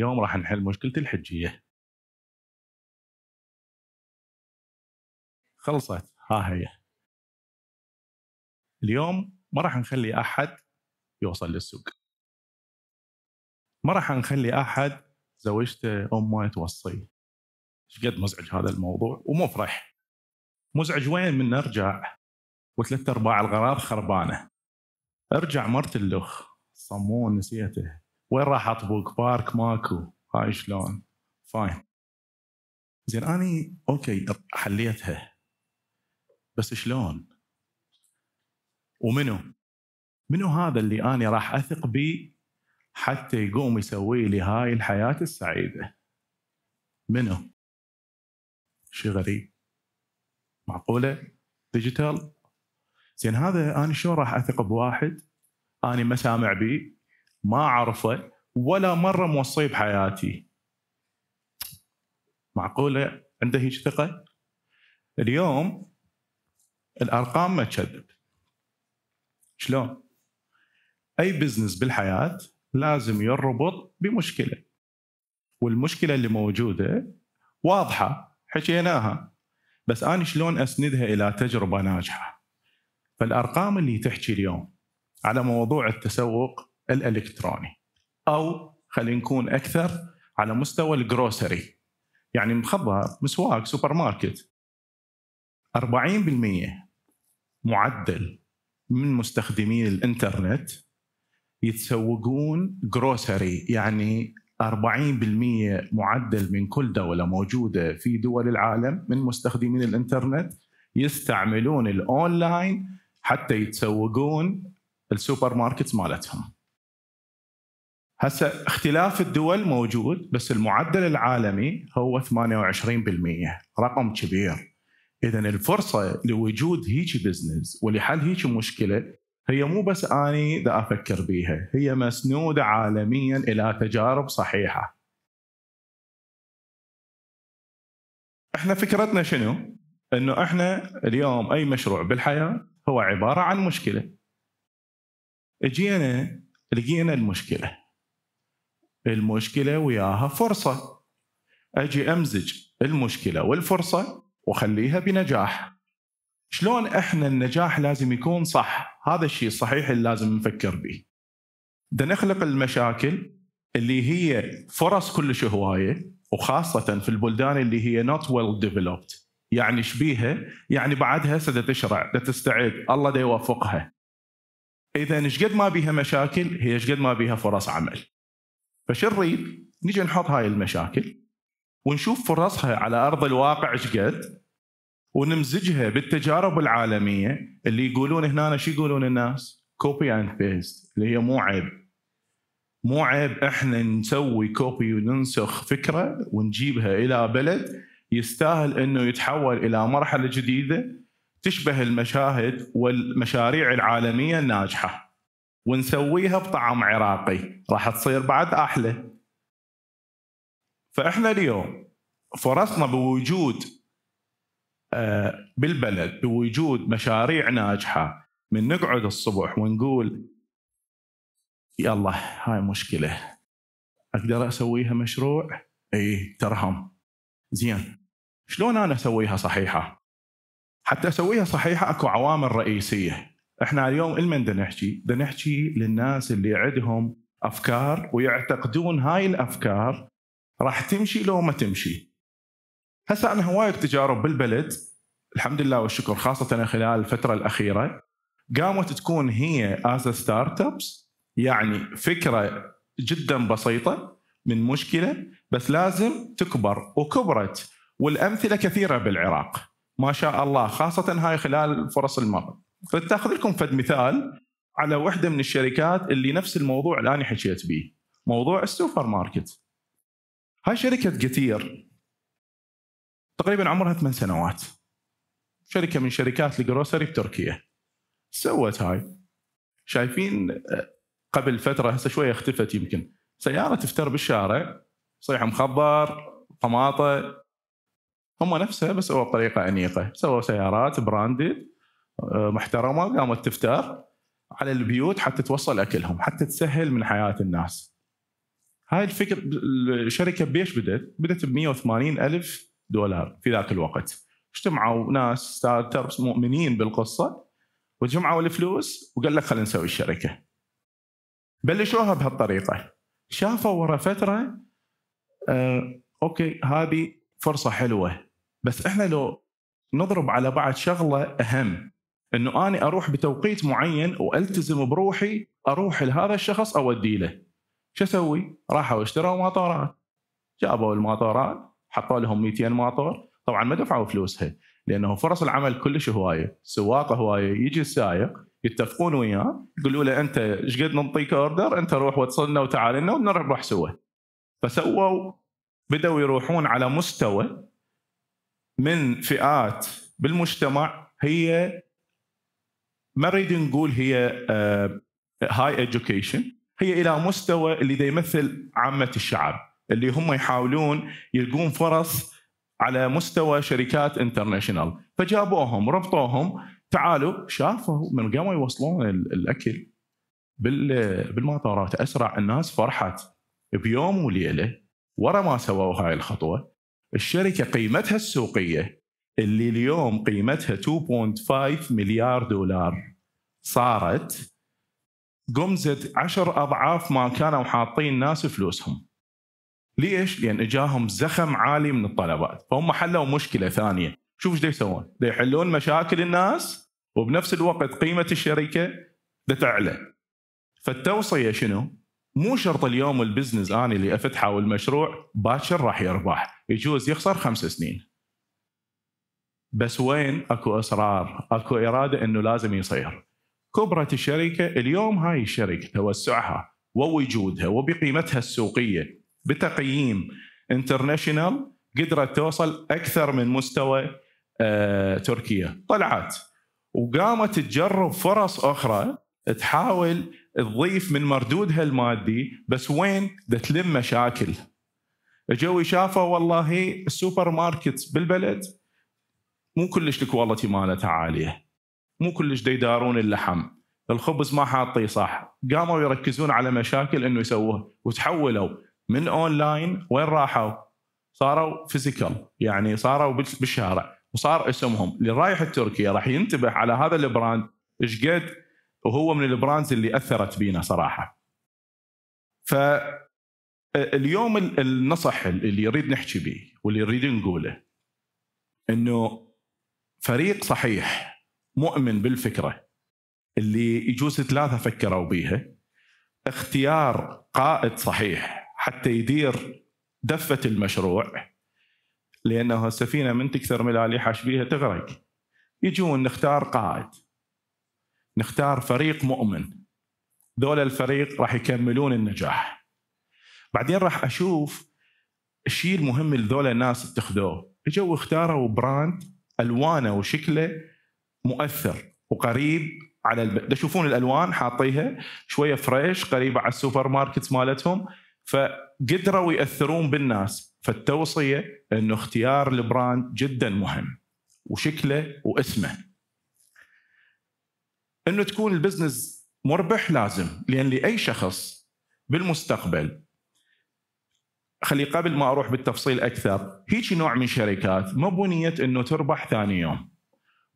اليوم راح نحل مشكلة الحجية خلصت ها هي اليوم ما راح نخلي أحد يوصل للسوق ما راح نخلي أحد زوجته أمه توصي ايش قد مزعج هذا الموضوع ومفرح مزعج وين من نرجع وثلاث أرباع الغراب خربانة ارجع مرت اللخ صمون نسيته وين راح اطبق بارك ماكو هاي شلون فاين زين اني اوكي حليتها بس شلون ومنو منو هذا اللي اني راح اثق به حتى يقوم يسوي لي هاي الحياه السعيده منو شي غريب معقوله ديجيتال زين هذا انا شلون راح اثق بواحد اني ما سامع بيه ما اعرفه ولا مره موصيه بحياتي معقوله عنده هيك ثقه اليوم الارقام ما تكذب شلون اي بزنس بالحياه لازم يربط بمشكله والمشكله اللي موجوده واضحه حكيناها بس انا شلون اسندها الى تجربه ناجحه فالارقام اللي تحكي اليوم على موضوع التسوق الالكتروني او خلينا نكون اكثر على مستوى الجروسري يعني مخبر مسواق سوبر ماركت 40% معدل من مستخدمي الانترنت يتسوقون جروسري يعني 40% معدل من كل دوله موجوده في دول العالم من مستخدمين الانترنت يستعملون الاونلاين حتى يتسوقون السوبر ماركت مالتهم هسه اختلاف الدول موجود بس المعدل العالمي هو 28% رقم كبير اذا الفرصه لوجود هيجي بزنس ولحل هيجي مشكله هي مو بس اني دا افكر بيها هي مسنوده عالميا الى تجارب صحيحه احنا فكرتنا شنو انه احنا اليوم اي مشروع بالحياه هو عباره عن مشكله اجينا لقينا المشكله المشكلة وياها فرصة أجي أمزج المشكلة والفرصة وخليها بنجاح شلون إحنا النجاح لازم يكون صح هذا الشيء الصحيح اللي لازم نفكر به ده نخلق المشاكل اللي هي فرص كلش هواية وخاصة في البلدان اللي هي not well developed يعني شبيها يعني بعدها سد تشرع تستعد الله دا يوفقها اذا ايش قد ما بيها مشاكل هي ايش قد ما بيها فرص عمل نريد؟ نجي نحط هاي المشاكل ونشوف فرصها على ارض الواقع ايش قد ونمزجها بالتجارب العالميه اللي يقولون هنا شو يقولون الناس؟ كوبي اند بيست اللي هي مو عيب مو عيب احنا نسوي كوبي وننسخ فكره ونجيبها الى بلد يستاهل انه يتحول الى مرحله جديده تشبه المشاهد والمشاريع العالميه الناجحه. ونسويها بطعم عراقي راح تصير بعد احلى فاحنا اليوم فرصنا بوجود آه، بالبلد بوجود مشاريع ناجحه من نقعد الصبح ونقول يلا هاي مشكله اقدر اسويها مشروع؟ اي ترهم زين شلون انا اسويها صحيحه؟ حتى اسويها صحيحه اكو عوامل رئيسيه احنا اليوم لمن بدنا نحكي بدنا نحكي للناس اللي عندهم افكار ويعتقدون هاي الافكار راح تمشي لو ما تمشي هسه انا هوايه تجارب بالبلد الحمد لله والشكر خاصه خلال الفتره الاخيره قامت تكون هي از ستارت ابس يعني فكره جدا بسيطه من مشكله بس لازم تكبر وكبرت والامثله كثيره بالعراق ما شاء الله خاصه هاي خلال فرص المرض فتاخذ لكم فد مثال على وحده من الشركات اللي نفس الموضوع اللي حكيت به موضوع السوبر ماركت هاي شركه قتير تقريبا عمرها ثمان سنوات شركه من شركات الجروسري بتركيا سوت هاي شايفين آه، قبل فتره هسه شويه اختفت يمكن سياره تفتر بالشارع صيح مخضر طماطه هم نفسها بس هو بطريقه انيقه سووا سيارات براندد آه، محترمه قامت تفتر على البيوت حتى توصل اكلهم حتى تسهل من حياه الناس هاي الفكر الشركه بيش بدت؟ بدت ب 180 الف دولار في ذاك الوقت اجتمعوا ناس ستارت ابس مؤمنين بالقصه وجمعوا الفلوس وقال لك خلينا نسوي الشركه بلشوها بهالطريقه شافوا ورا فتره آه اوكي هذه فرصه حلوه بس احنا لو نضرب على بعض شغله اهم انه انا اروح بتوقيت معين والتزم بروحي اروح لهذا الشخص اودي له شو اسوي؟ راحوا اشتروا مطارات جابوا المطارات حطوا لهم 200 ماطور طبعا ما دفعوا فلوسها لانه فرص العمل كلش هوايه سواق هوايه يجي السائق يتفقون وياه يقولوا له انت ايش قد نعطيك اوردر انت روح وصلنا وتعال لنا ونروح سوا فسووا بدأوا يروحون على مستوى من فئات بالمجتمع هي ما نريد نقول هي هاي آه، education هي الى مستوى اللي دا يمثل عامه الشعب اللي هم يحاولون يلقون فرص على مستوى شركات انترناشونال فجابوهم ربطوهم تعالوا شافوا من قاموا يوصلون الاكل بالمطارات اسرع الناس فرحت بيوم وليله ورا ما سووا هاي الخطوه الشركه قيمتها السوقيه اللي اليوم قيمتها 2.5 مليار دولار صارت قمزت عشر أضعاف ما كانوا حاطين ناس فلوسهم ليش؟ لأن إجاهم زخم عالي من الطلبات فهم حلوا مشكلة ثانية شوف ايش يسوون يحلون مشاكل الناس وبنفس الوقت قيمة الشركة بتعلى فالتوصية شنو؟ مو شرط اليوم البزنس أنا اللي أفتحه والمشروع باكر راح يربح يجوز يخسر خمس سنين بس وين اكو اصرار اكو اراده انه لازم يصير كبرت الشركة اليوم هاي الشركة توسعها ووجودها وبقيمتها السوقية بتقييم انترناشنال قدرت توصل أكثر من مستوى آه، تركيا طلعت وقامت تجرب فرص أخرى تحاول تضيف من مردودها المادي بس وين تلم مشاكل اجوا شافوا والله السوبر ماركت بالبلد مو كلش الكواليتي مالتها عاليه مو كلش ديدارون اللحم الخبز ما حاطيه صح قاموا يركزون على مشاكل انه يسووها وتحولوا من اونلاين وين راحوا صاروا فيزيكال يعني صاروا بالشارع وصار اسمهم اللي رايح تركيا راح ينتبه على هذا البراند ايش قد وهو من البراندز اللي اثرت بينا صراحه ف اليوم النصح اللي يريد نحكي به واللي نريد نقوله انه فريق صحيح مؤمن بالفكره اللي يجوز ثلاثه فكروا بيها اختيار قائد صحيح حتى يدير دفه المشروع لانه السفينه من تكثر ملاليحش بيها تغرق يجون نختار قائد نختار فريق مؤمن ذول الفريق راح يكملون النجاح بعدين راح اشوف الشيء المهم اللي ذول الناس اتخذوه اجوا اختاروا براند الوانه وشكله مؤثر وقريب على الب... تشوفون الالوان حاطيها شويه فريش قريبه على السوبر ماركت مالتهم فقدروا ياثرون بالناس فالتوصيه انه اختيار البراند جدا مهم وشكله واسمه انه تكون البزنس مربح لازم لان لاي شخص بالمستقبل خلي قبل ما اروح بالتفصيل اكثر هيك نوع من شركات ما بنيت انه تربح ثاني يوم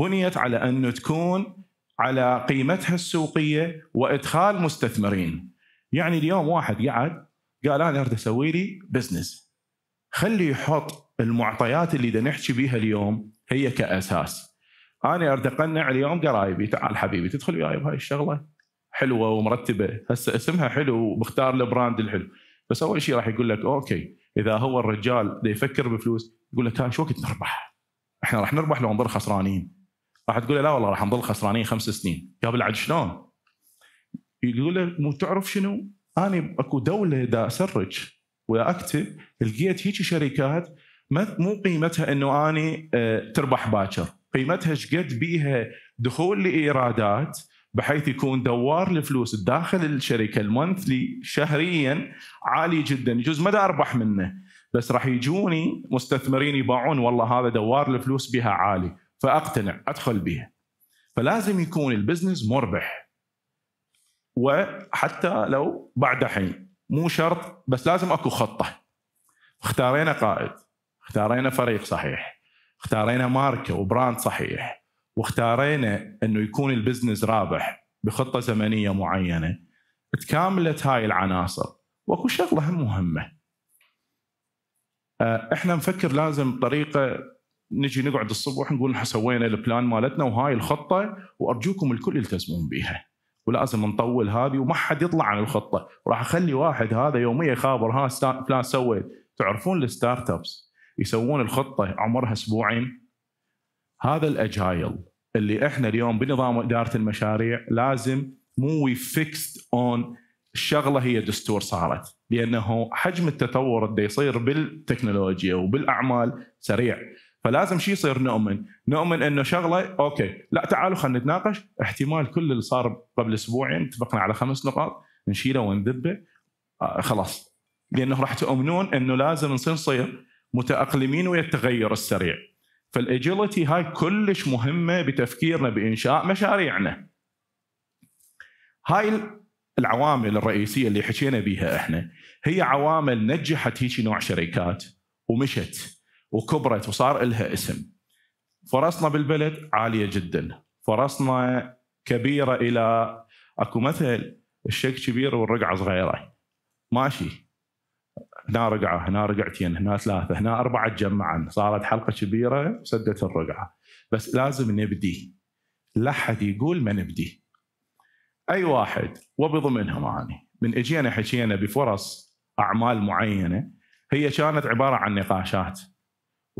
بنيت على أن تكون على قيمتها السوقية وإدخال مستثمرين يعني اليوم واحد قعد قال أنا أريد أسوي لي بزنس خلي يحط المعطيات اللي نحكي بها اليوم هي كأساس أنا أريد أقنع اليوم قرايبي تعال حبيبي تدخل وياي بهاي الشغلة حلوة ومرتبة هسه اسمها حلو ومختار البراند الحلو بس أول شيء راح يقول لك أوكي إذا هو الرجال يفكر بفلوس يقول لك تعال شو وقت نربح احنا راح نربح لو نضل خسرانين راح تقول له لا والله راح نظل خسرانين خمس سنين قبل عاد شلون؟ يقول له مو تعرف شنو؟ انا اكو دوله دا اسرج واكتب اكتب لقيت هيك شركات مو قيمتها انه اني آه، تربح باكر، قيمتها شقد بيها دخول لايرادات بحيث يكون دوار الفلوس داخل الشركه المونثلي شهريا عالي جدا يجوز ما اربح منه بس راح يجوني مستثمرين يباعون والله هذا دوار الفلوس بها عالي فاقتنع ادخل به فلازم يكون البزنس مربح وحتى لو بعد حين مو شرط بس لازم اكو خطه اختارينا قائد اختارينا فريق صحيح اختارينا ماركه وبراند صحيح واختارينا انه يكون البزنس رابح بخطه زمنيه معينه تكاملت هاي العناصر واكو شغله مهمه آه، احنا نفكر لازم بطريقه نجي نقعد الصبح نقول احنا سوينا البلان مالتنا وهاي الخطه وارجوكم الكل يلتزمون بها ولازم نطول هذه وما حد يطلع عن الخطه وراح اخلي واحد هذا يوميا خابر ها فلان سويت تعرفون الستارت ابس يسوون الخطه عمرها اسبوعين هذا الاجايل اللي احنا اليوم بنظام اداره المشاريع لازم مو وي فيكست اون الشغله هي دستور صارت لانه حجم التطور اللي يصير بالتكنولوجيا وبالاعمال سريع فلازم شيء يصير نؤمن نؤمن انه شغله اوكي لا تعالوا خلينا نتناقش احتمال كل اللي صار قبل اسبوعين اتفقنا على خمس نقاط نشيله ونذبه آه، خلاص لانه راح تؤمنون انه لازم نصير نصير متاقلمين ويا التغير السريع فالاجيلتي هاي كلش مهمه بتفكيرنا بانشاء مشاريعنا هاي العوامل الرئيسيه اللي حكينا بيها احنا هي عوامل نجحت هيك نوع شركات ومشت وكبرت وصار لها اسم فرصنا بالبلد عاليه جدا فرصنا كبيره الى اكو مثل الشيك كبير والرقعه صغيره ماشي هنا رقعه هنا رقعتين هنا ثلاثه هنا اربعه تجمعا صارت حلقه كبيره سدت الرقعه بس لازم نبدي لا حد يقول ما نبدي اي واحد وبضمنهم اني من اجينا حكينا بفرص اعمال معينه هي كانت عباره عن نقاشات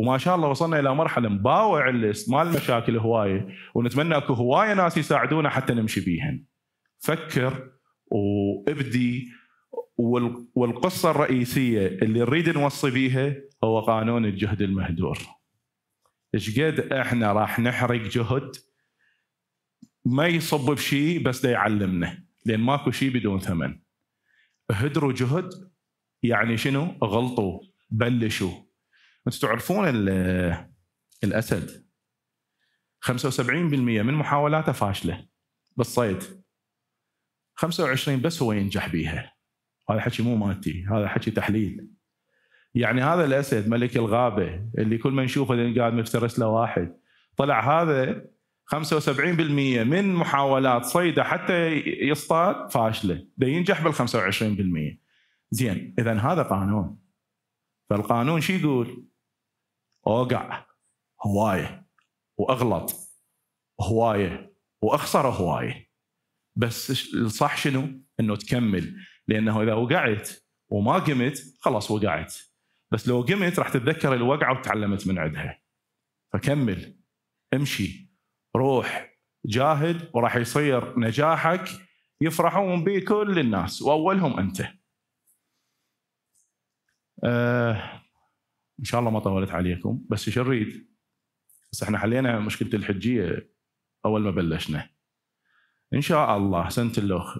وما شاء الله وصلنا الى مرحله مباوع الليست مال مشاكل هوايه ونتمنى اكو هوايه ناس يساعدونا حتى نمشي بيهن فكر وابدي والقصه الرئيسيه اللي نريد نوصي بيها هو قانون الجهد المهدور ايش قد احنا راح نحرق جهد ما يصب بشيء بس دا يعلمنا لان ماكو شيء بدون ثمن هدروا جهد يعني شنو غلطوا بلشوا انتم تعرفون الاسد 75% من محاولاته فاشله بالصيد 25 بس هو ينجح بيها هذا حكي مو مالتي هذا حكي تحليل يعني هذا الاسد ملك الغابه اللي كل ما نشوفه اللي قاعد مفترس له واحد طلع هذا 75% من محاولات صيده حتى يصطاد فاشله ده ينجح بال 25% زين اذا هذا قانون فالقانون شو يقول؟ اوقع هوايه واغلط هوايه واخسر هوايه بس الصح شنو؟ انه تكمل لانه اذا وقعت وما قمت خلاص وقعت بس لو قمت راح تتذكر الوقعه وتعلمت من عندها فكمل امشي روح جاهد وراح يصير نجاحك يفرحون به كل الناس واولهم انت. آه، ان شاء الله ما طولت عليكم بس نريد؟ بس احنا حلينا مشكله الحجيه اول ما بلشنا ان شاء الله سنه الاخ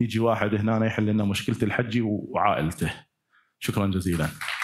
يجي واحد هنا يحل لنا مشكله الحجي وعائلته شكرا جزيلا